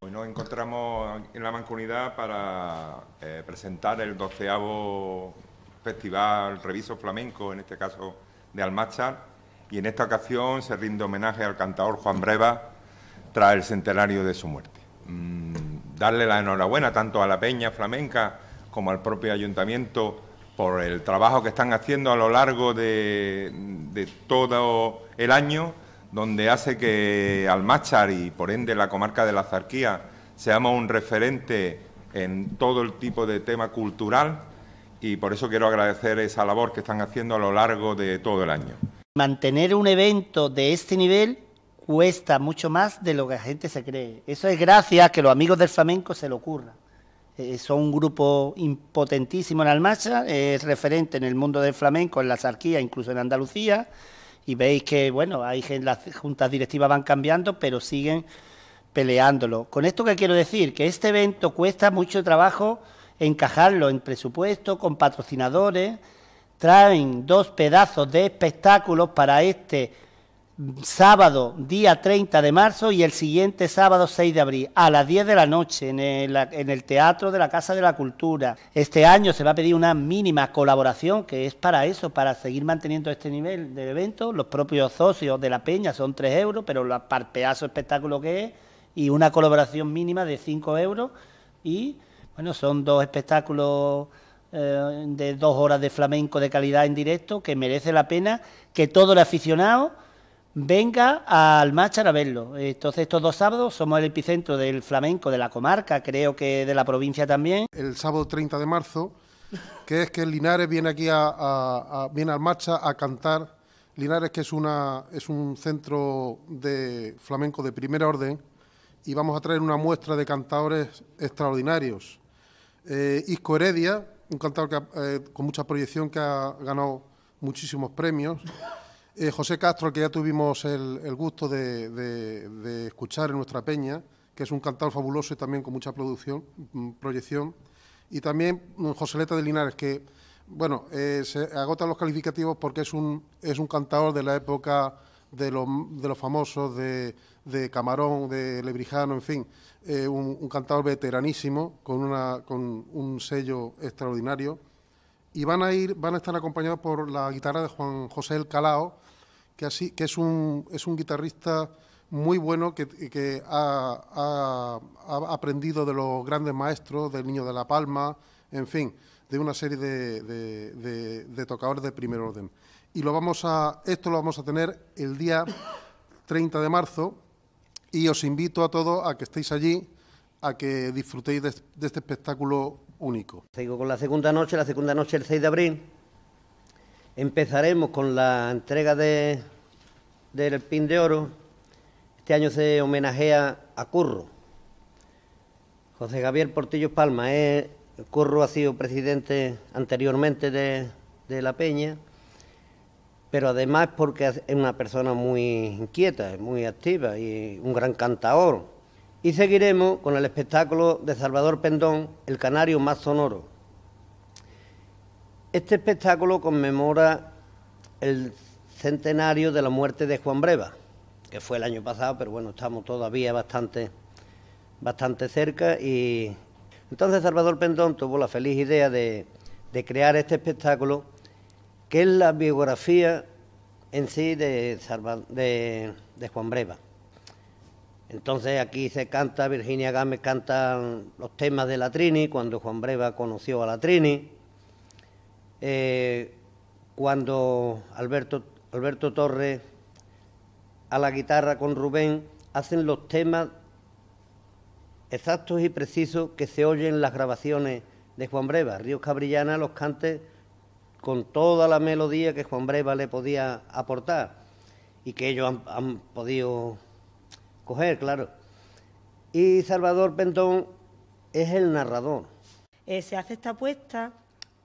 Hoy nos encontramos en la Mancomunidad para eh, presentar el doceavo Festival Reviso Flamenco, en este caso de Almachar, y en esta ocasión se rinde homenaje al cantador Juan Breva tras el centenario de su muerte. Mm, darle la enhorabuena tanto a la Peña Flamenca como al propio ayuntamiento por el trabajo que están haciendo a lo largo de, todo el año, donde hace que Almachar y por ende la comarca de la Zarquía seamos un referente en todo el tipo de tema cultural y por eso quiero agradecer esa labor que están haciendo a lo largo de todo el año. Mantener un evento de este nivel cuesta mucho más de lo que la gente se cree. Eso es gracias a que los amigos del flamenco se lo ocurran. Eh, son un grupo impotentísimo en Almacha, es referente en el mundo del flamenco, en la zarquía, incluso en Andalucía, y veis que, bueno, hay las juntas directivas van cambiando, pero siguen peleándolo. Con esto que quiero decir, que este evento cuesta mucho trabajo encajarlo en presupuesto, con patrocinadores, traen dos pedazos de espectáculos para este sábado, día 30 de marzo, y el siguiente sábado, 6 de abril, a las 10 de la noche, en el, Teatro de la Casa de la Cultura. Este año se va a pedir una mínima colaboración, que es para eso, para seguir manteniendo este nivel de evento. Los propios socios de la Peña son 3 euros, pero la pedazo espectáculo que es, y una colaboración mínima de 5 euros. Y, bueno, son dos espectáculos eh, de dos horas de flamenco de calidad en directo que merece la pena que todo el aficionado venga al Machar a verlo. Entonces, estos dos sábados somos el epicentro del flamenco de la comarca, creo que de la provincia también. El sábado 30 de marzo, que es que Linares viene aquí a, viene al marcha a cantar. Linares, que es, una, es un centro de flamenco de primera orden, y vamos a traer una muestra de cantadores extraordinarios. Eh, Isco Heredia, un cantador eh, con mucha proyección que ha ganado muchísimos premios. Eh, José Castro, que ya tuvimos el, gusto de, escuchar en nuestra peña, que es un cantador fabuloso y también con mucha producción, mm, proyección. Y también mm, Joseleta de Linares, que, bueno, eh, se agotan los calificativos porque es un, es un cantador de la época de los, famosos, de, de, Camarón, de Lebrijano, en fin, eh, un, un, cantador veteranísimo con, una, con un sello extraordinario. Y van a ir, van a estar acompañados por la guitarra de Juan José El Calao, que, es, un, guitarrista muy bueno que, ha, aprendido de los grandes maestros, del Niño de la Palma, en fin, de una serie de, tocadores de primer orden. Y esto lo vamos a tener el día 30 de marzo y os invito a todos a que estéis allí, a que disfrutéis de, este espectáculo único. Sigo con la segunda noche, la segunda noche el 6 de abril. Empezaremos con la entrega de, del Pin de Oro. Este año se homenajea a Curro. José Gabriel Portillo Palma. Eh, Curro ha sido presidente anteriormente de, de La Peña, pero además porque es una persona muy inquieta, muy activa y un gran cantador. Y seguiremos con el espectáculo de Salvador Pendón, El Canario Más Sonoro. Este espectáculo conmemora el centenario de la muerte de Juan Breva, que fue el año pasado, pero bueno, estamos todavía bastante, bastante cerca. Y entonces Salvador Pendón tuvo la feliz idea de, crear este espectáculo, que es la biografía en sí de, de Juan Breva. Entonces aquí se canta, Virginia Gámez canta los temas de la Trini, cuando Juan Breva conoció a la Trini eh, cuando Alberto, Alberto Torres a la guitarra con Rubén hacen los temas exactos y precisos que se oyen en las grabaciones de Juan Breva. Ríos Cabrillana los cante... con toda la melodía que Juan Breva le podía aportar y que ellos han, podido coger, claro. Y Salvador Pentón es el narrador. Eh, se hace esta apuesta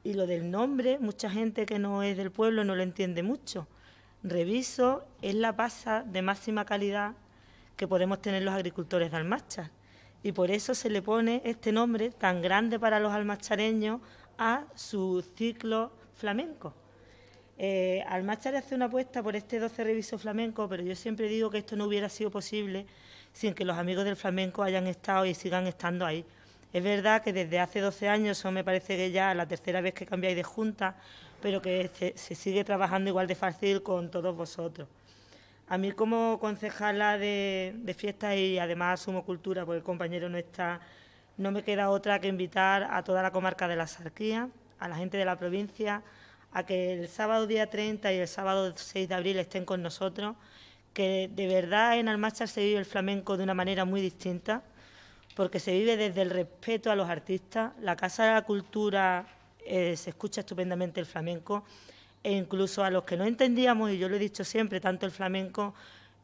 y lo del nombre, mucha gente que no es del pueblo no lo entiende mucho. Reviso es la pasa de máxima calidad que podemos tener los agricultores de Almachar. Y por eso se le pone este nombre tan grande para los almachareños a su ciclo flamenco. Eh, Almachar hace una apuesta por este 12 reviso flamenco, pero yo siempre digo que esto no hubiera sido posible sin que los amigos del flamenco hayan estado y sigan estando ahí. Es verdad que desde hace 12 años, eso me parece que ya la tercera vez que cambiáis de junta, pero que se, sigue trabajando igual de fácil con todos vosotros. A mí como concejala de, fiestas y además sumo cultura, porque el compañero no está, no me queda otra que invitar a toda la comarca de la Sarquía, a la gente de la provincia, a que el sábado día 30 y el sábado 6 de abril estén con nosotros, que de verdad en almacha se vive el flamenco de una manera muy distinta porque se vive desde el respeto a los artistas. La Casa de la Cultura eh, se escucha estupendamente el flamenco e incluso a los que no entendíamos, y yo lo he dicho siempre, tanto el flamenco,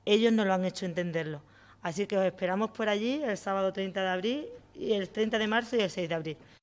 ellos no lo han hecho entenderlo. Así que os esperamos por allí el sábado 30 de abril, y el 30 de marzo y el 6 de abril.